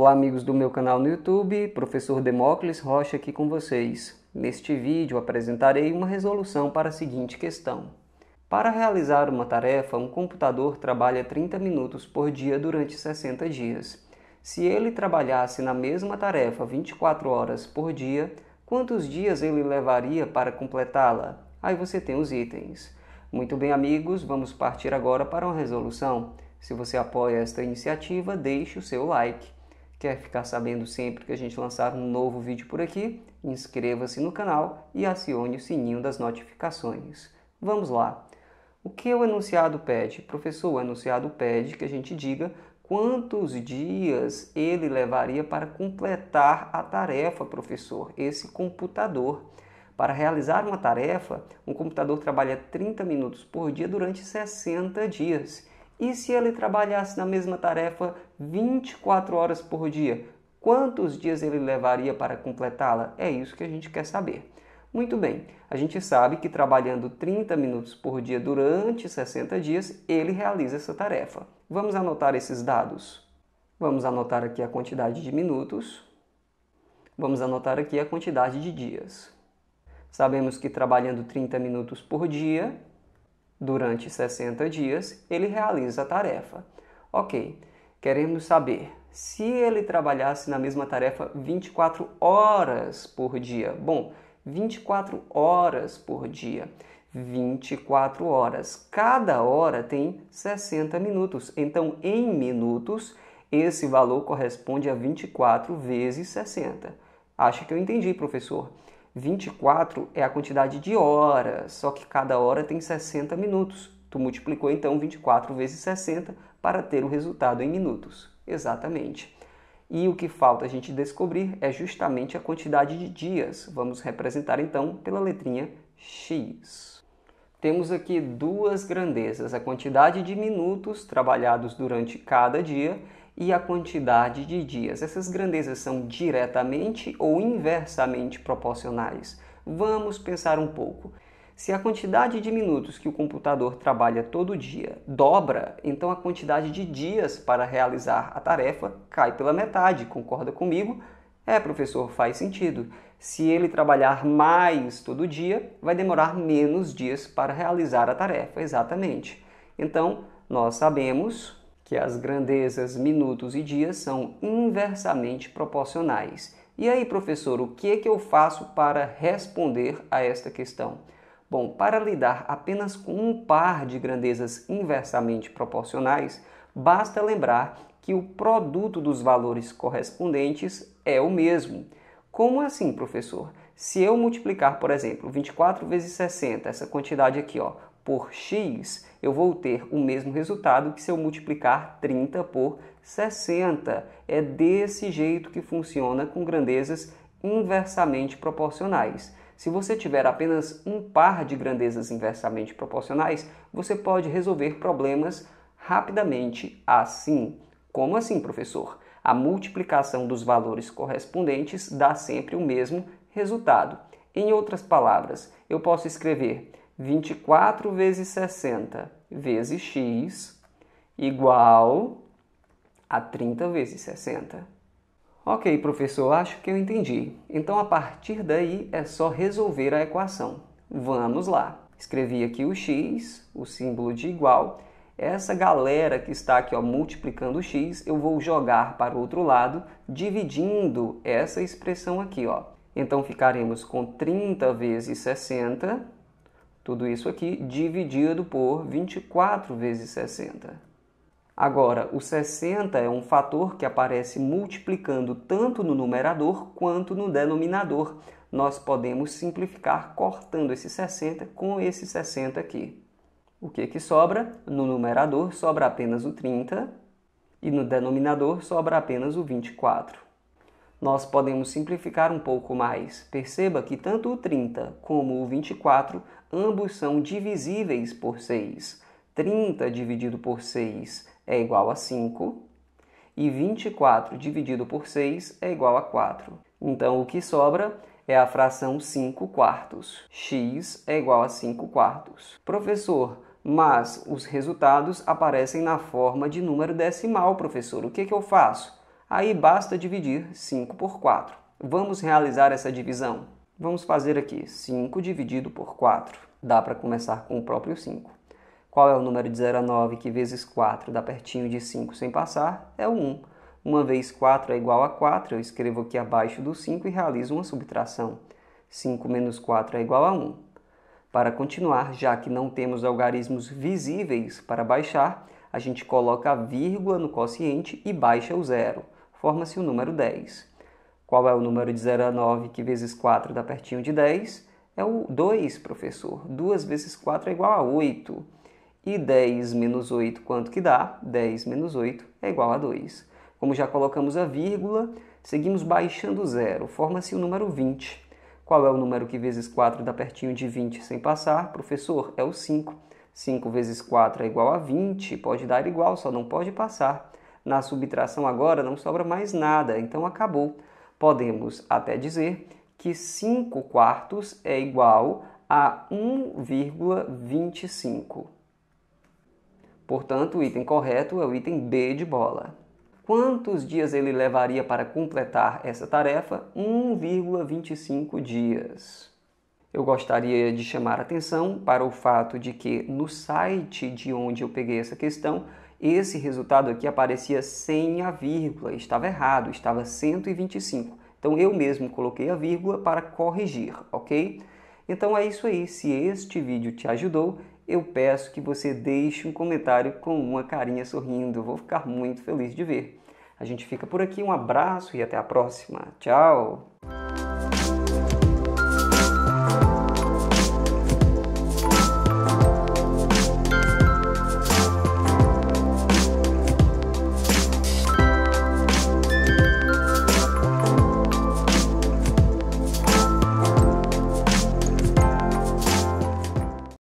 Olá amigos do meu canal no YouTube, professor Demócles Rocha aqui com vocês. Neste vídeo apresentarei uma resolução para a seguinte questão. Para realizar uma tarefa, um computador trabalha 30 minutos por dia durante 60 dias. Se ele trabalhasse na mesma tarefa 24 horas por dia, quantos dias ele levaria para completá-la? Aí você tem os itens. Muito bem, amigos, vamos partir agora para uma resolução. Se você apoia esta iniciativa, deixe o seu like. Quer ficar sabendo sempre que a gente lançar um novo vídeo por aqui? Inscreva-se no canal e acione o sininho das notificações. Vamos lá! O que o enunciado pede? Professor, o enunciado pede que a gente diga quantos dias ele levaria para completar a tarefa, professor, esse computador. Para realizar uma tarefa, um computador trabalha 30 minutos por dia durante 60 dias. E se ele trabalhasse na mesma tarefa 24 horas por dia, quantos dias ele levaria para completá-la? É isso que a gente quer saber. Muito bem, a gente sabe que trabalhando 30 minutos por dia durante 60 dias, ele realiza essa tarefa. Vamos anotar esses dados. Vamos anotar aqui a quantidade de minutos. Vamos anotar aqui a quantidade de dias. Sabemos que trabalhando 30 minutos por dia, Durante 60 dias, ele realiza a tarefa. Ok, queremos saber se ele trabalhasse na mesma tarefa 24 horas por dia. Bom, 24 horas por dia. 24 horas. Cada hora tem 60 minutos. Então, em minutos, esse valor corresponde a 24 vezes 60. Acho que eu entendi, professor. 24 é a quantidade de horas, só que cada hora tem 60 minutos. Tu multiplicou então 24 vezes 60 para ter o resultado em minutos. Exatamente. E o que falta a gente descobrir é justamente a quantidade de dias. Vamos representar então pela letrinha x. Temos aqui duas grandezas: a quantidade de minutos trabalhados durante cada dia e a quantidade de dias. Essas grandezas são diretamente ou inversamente proporcionais. Vamos pensar um pouco. Se a quantidade de minutos que o computador trabalha todo dia dobra, então a quantidade de dias para realizar a tarefa cai pela metade, concorda comigo? É, professor, faz sentido. Se ele trabalhar mais todo dia, vai demorar menos dias para realizar a tarefa, exatamente. Então, nós sabemos que as grandezas minutos e dias são inversamente proporcionais. E aí, professor, o que é que eu faço para responder a esta questão? Bom, para lidar apenas com um par de grandezas inversamente proporcionais, basta lembrar que o produto dos valores correspondentes é o mesmo. Como assim, professor? Se eu multiplicar, por exemplo, 24 vezes 60, essa quantidade aqui, ó, por x, eu vou ter o mesmo resultado que se eu multiplicar 30 por 60. É desse jeito que funciona com grandezas inversamente proporcionais. Se você tiver apenas um par de grandezas inversamente proporcionais, você pode resolver problemas rapidamente assim. Como assim, professor? A multiplicação dos valores correspondentes dá sempre o mesmo resultado. Em outras palavras, eu posso escrever 24 vezes 60 vezes x igual a 30 vezes 60. Ok, professor, acho que eu entendi. Então, a partir daí, é só resolver a equação. Vamos lá. Escrevi aqui o x, o símbolo de igual. Essa galera que está aqui ó, multiplicando o x, eu vou jogar para o outro lado, dividindo essa expressão aqui. Ó. Então, ficaremos com 30 vezes 60 tudo isso aqui dividido por 24 vezes 60. Agora, o 60 é um fator que aparece multiplicando tanto no numerador quanto no denominador. Nós podemos simplificar cortando esse 60 com esse 60 aqui. O que, que sobra? No numerador sobra apenas o 30 e no denominador sobra apenas o 24 nós podemos simplificar um pouco mais. Perceba que tanto o 30 como o 24, ambos são divisíveis por 6. 30 dividido por 6 é igual a 5 e 24 dividido por 6 é igual a 4. Então o que sobra é a fração 5 quartos. x é igual a 5 quartos. Professor, mas os resultados aparecem na forma de número decimal, professor. O que, que eu faço? Aí basta dividir 5 por 4. Vamos realizar essa divisão? Vamos fazer aqui 5 dividido por 4. Dá para começar com o próprio 5. Qual é o número de 0 a 9 que vezes 4 dá pertinho de 5 sem passar? É o 1. Uma vez 4 é igual a 4, eu escrevo aqui abaixo do 5 e realizo uma subtração. 5 menos 4 é igual a 1. Para continuar, já que não temos algarismos visíveis para baixar, a gente coloca a vírgula no quociente e baixa o zero forma-se o número 10. Qual é o número de 0 a 9 que vezes 4 dá pertinho de 10? É o 2, professor. 2 vezes 4 é igual a 8. E 10 menos 8, quanto que dá? 10 menos 8 é igual a 2. Como já colocamos a vírgula, seguimos baixando o zero, forma-se o número 20. Qual é o número que vezes 4 dá pertinho de 20 sem passar? Professor, é o 5. 5 vezes 4 é igual a 20, pode dar igual, só não pode passar na subtração agora não sobra mais nada, então acabou. Podemos até dizer que 5 quartos é igual a 1,25. Portanto, o item correto é o item B de bola. Quantos dias ele levaria para completar essa tarefa? 1,25 dias. Eu gostaria de chamar atenção para o fato de que no site de onde eu peguei essa questão esse resultado aqui aparecia sem a vírgula, estava errado, estava 125. Então eu mesmo coloquei a vírgula para corrigir, ok? Então é isso aí. Se este vídeo te ajudou, eu peço que você deixe um comentário com uma carinha sorrindo. Eu vou ficar muito feliz de ver. A gente fica por aqui, um abraço e até a próxima. Tchau!